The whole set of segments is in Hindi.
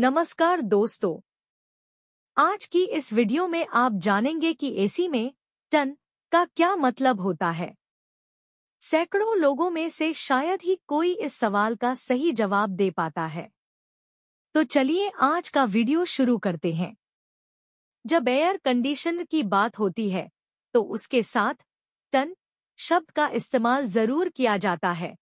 नमस्कार दोस्तों आज की इस वीडियो में आप जानेंगे कि एसी में टन का क्या मतलब होता है सैकड़ों लोगों में से शायद ही कोई इस सवाल का सही जवाब दे पाता है तो चलिए आज का वीडियो शुरू करते हैं जब एयर कंडीशनर की बात होती है तो उसके साथ टन शब्द का इस्तेमाल जरूर किया जाता है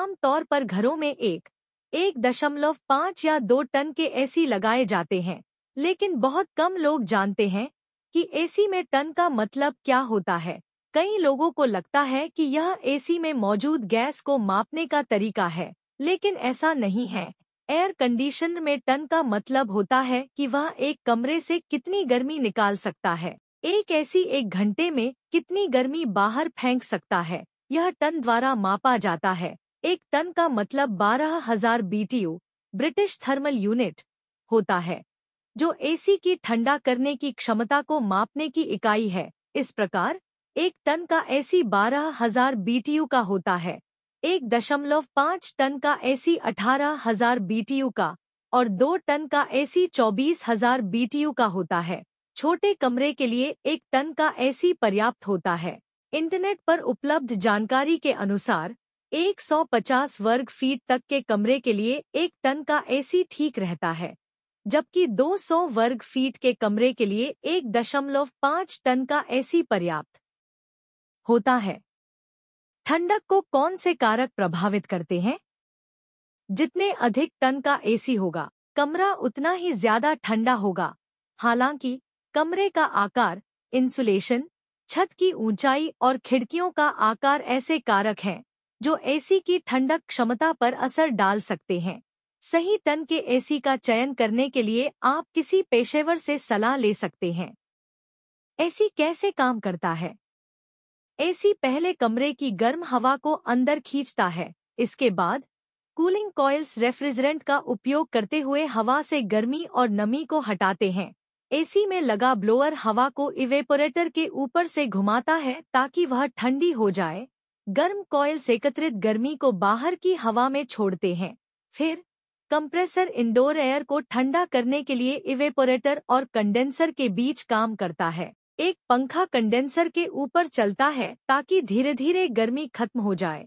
आमतौर पर घरों में एक एक दशमलव पाँच या दो टन के एसी लगाए जाते हैं लेकिन बहुत कम लोग जानते हैं कि एसी में टन का मतलब क्या होता है कई लोगों को लगता है कि यह एसी में मौजूद गैस को मापने का तरीका है लेकिन ऐसा नहीं है एयर कंडीशन में टन का मतलब होता है कि वह एक कमरे से कितनी गर्मी निकाल सकता है एक ऐसी एक घंटे में कितनी गर्मी बाहर फेंक सकता है यह टन द्वारा मापा जाता है एक टन का मतलब बारह हजार बीटीयू ब्रिटिश थर्मल यूनिट होता है जो एसी की ठंडा करने की क्षमता को मापने की इकाई है इस प्रकार एक टन का एसी बारह हजार बीटीयू का होता है एक दशमलव पाँच टन का एसी अठारह हजार बीटीयू का और दो टन का एसी चौबीस हजार बीटीयू का होता है छोटे कमरे के लिए एक टन का एसी पर्याप्त होता है इंटरनेट पर उपलब्ध जानकारी के अनुसार 150 वर्ग फीट तक के कमरे के लिए एक टन का एसी ठीक रहता है जबकि 200 वर्ग फीट के कमरे के लिए एक दशमलव पाँच टन का एसी पर्याप्त होता है ठंडक को कौन से कारक प्रभावित करते हैं जितने अधिक टन का एसी होगा कमरा उतना ही ज्यादा ठंडा होगा हालांकि कमरे का आकार इंसुलेशन छत की ऊंचाई और खिड़कियों का आकार ऐसे कारक हैं जो एसी की ठंडक क्षमता पर असर डाल सकते हैं सही टन के एसी का चयन करने के लिए आप किसी पेशेवर से सलाह ले सकते हैं एसी कैसे काम करता है एसी पहले कमरे की गर्म हवा को अंदर खींचता है इसके बाद कूलिंग कॉयल्स रेफ्रिजरेंट का उपयोग करते हुए हवा से गर्मी और नमी को हटाते हैं एसी में लगा ब्लोअर हवा को इवेपोरेटर के ऊपर से घुमाता है ताकि वह ठंडी हो जाए गर्म कॉयल्स एकत्रित गर्मी को बाहर की हवा में छोड़ते हैं फिर कंप्रेसर इंडोर एयर को ठंडा करने के लिए इवेपोरेटर और कंडेंसर के बीच काम करता है एक पंखा कंडेंसर के ऊपर चलता है ताकि धीरे धीरे गर्मी खत्म हो जाए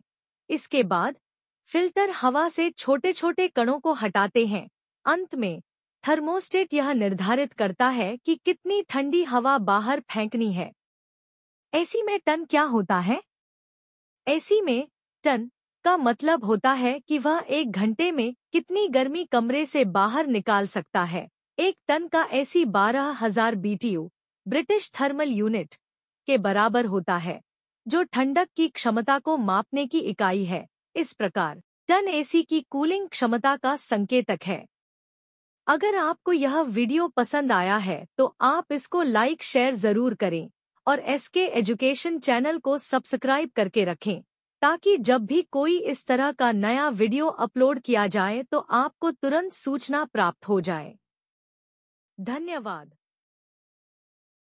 इसके बाद फिल्टर हवा से छोटे छोटे कणों को हटाते हैं अंत में थर्मोस्टेट यह निर्धारित करता है कि कितनी ठंडी हवा बाहर फेंकनी है ऐसी में टन क्या होता है ऐसी में टन का मतलब होता है कि वह एक घंटे में कितनी गर्मी कमरे से बाहर निकाल सकता है एक टन का ऐसी बारह हजार ब्रिटिश थर्मल यूनिट के बराबर होता है जो ठंडक की क्षमता को मापने की इकाई है इस प्रकार टन एसी की कूलिंग क्षमता का संकेतक है अगर आपको यह वीडियो पसंद आया है तो आप इसको लाइक शेयर जरूर करें और एसके एजुकेशन चैनल को सब्सक्राइब करके रखें ताकि जब भी कोई इस तरह का नया वीडियो अपलोड किया जाए तो आपको तुरंत सूचना प्राप्त हो जाए धन्यवाद